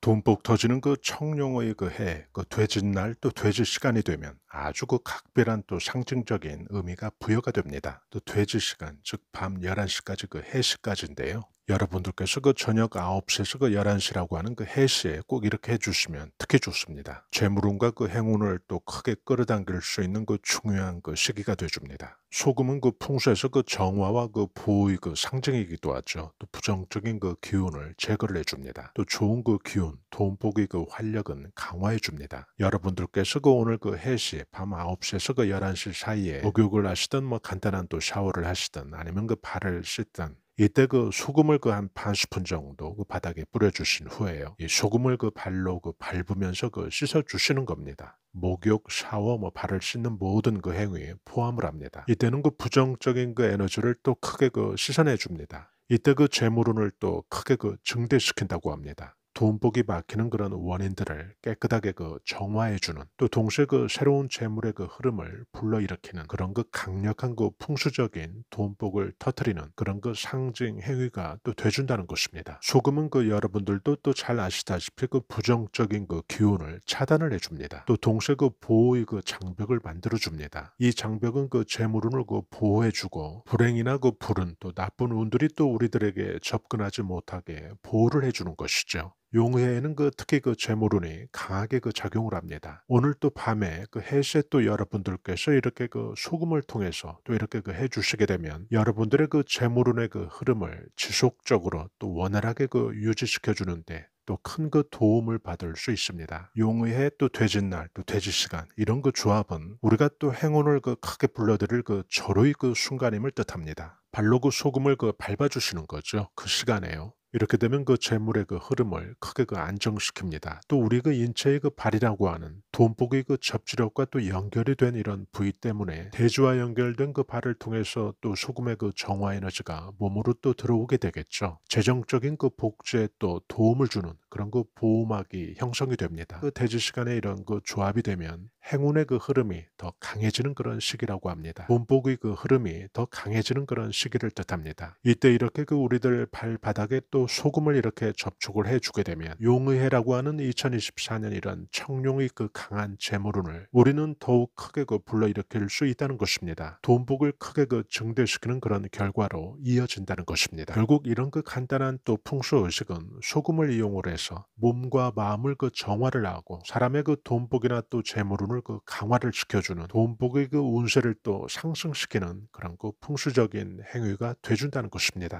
돈복 터지는 그 청룡의 그 해, 그 돼지날 또 돼지 시간이 되면 아주 그 각별한 또 상징적인 의미가 부여가 됩니다. 또 돼지 시간, 즉 밤 11시까지 그 해시까지인데요. 여러분들께서 그 저녁 9시에서 그 11시라고 하는 그 해시에 꼭 이렇게 해주시면 특히 좋습니다. 재물운과 그 행운을 또 크게 끌어당길 수 있는 그 중요한 그 시기가 되어줍니다 소금은 그 풍수에서 그 정화와 그 보호의 그 상징이기도 하죠. 또 부정적인 그 기운을 제거를 해줍니다. 또 좋은 그 기운, 돈복의 그 활력은 강화해줍니다. 여러분들께서 그 오늘 그 해시 밤 9시에서 그 11시 사이에 목욕을 하시든 뭐 간단한 또 샤워를 하시든 아니면 그 발을 씻든 이때 그 소금을 그 한 반 스푼 정도 그 바닥에 뿌려주신 후에요. 이 소금을 그 발로 그 밟으면서 그 씻어주시는 겁니다. 목욕, 샤워, 뭐 발을 씻는 모든 그 행위에 포함을 합니다. 이때는 그 부정적인 그 에너지를 또 크게 그 씻어내 줍니다. 이때 그 재물운을 또 크게 그 증대시킨다고 합니다. 돈복이 막히는 그런 원인들을 깨끗하게 그 정화해주는 또 동시에 그 새로운 재물의 그 흐름을 불러일으키는 그런 그 강력한 그 풍수적인 돈복을 터트리는 그런 그 상징 행위가 또 돼준다는 것입니다. 소금은 그 여러분들도 또 잘 아시다시피 그 부정적인 그 기운을 차단을 해줍니다. 또 동시에 그 보호의 그 장벽을 만들어줍니다. 이 장벽은 그 재물운을 그 보호해주고 불행이나 그 불은 또 나쁜 운들이 또 우리들에게 접근하지 못하게 보호를 해주는 것이죠. 용해에는 그 특히 그 재물운이 강하게 그 작용을 합니다. 오늘 또 밤에 그 해세 또 여러분들께서 이렇게 그 소금을 통해서 또 이렇게 그 해주시게 되면 여러분들의 그 재물운의 그 흐름을 지속적으로 또 원활하게 그 유지시켜 주는데 또 큰 그 도움을 받을 수 있습니다. 용의해 또 돼지날 또 돼지 시간 이런 그 조합은 우리가 또 행운을 그 크게 불러들일 그 절호의 그 순간임을 뜻합니다. 발로 그 소금을 그 밟아주시는 거죠. 그 시간에요. 이렇게 되면 그 재물의 그 흐름을 크게 그 안정시킵니다. 또 우리 그 인체의 그 발이라고 하는 돈복의 그 접지력과 또 연결이 된 이런 부위 때문에 대지와 연결된 그 발을 통해서 또 소금의 그 정화 에너지가 몸으로 또 들어오게 되겠죠. 재정적인 그 복제에 또 도움을 주는 그런 그 보호막이 형성이 됩니다. 그 대지 시간에 이런 그 조합이 되면 행운의 그 흐름이 더 강해지는 그런 시기라고 합니다. 돈복의그 흐름이 더 강해지는 그런 시기를 뜻합니다. 이때 이렇게 그 우리들 발바닥에 또 소금을 이렇게 접촉을 해주게 되면 용의해라고 하는 2024년 이런 청룡의 그 강한 재물운을 우리는 더욱 크게 그 불러일으킬 수 있다는 것입니다. 돈복을 크게 그 증대시키는 그런 결과로 이어진다는 것입니다. 결국 이런 그 간단한 또 풍수의식은 소금을 이용을 해서 몸과 마음을 그 정화를 하고 사람의 그 돈복이나 또 재물운을 그 강화를 시켜주는 돈복의 그 운세를 또 상승시키는 그런 그 풍수적인 행위가 돼준다는 것입니다.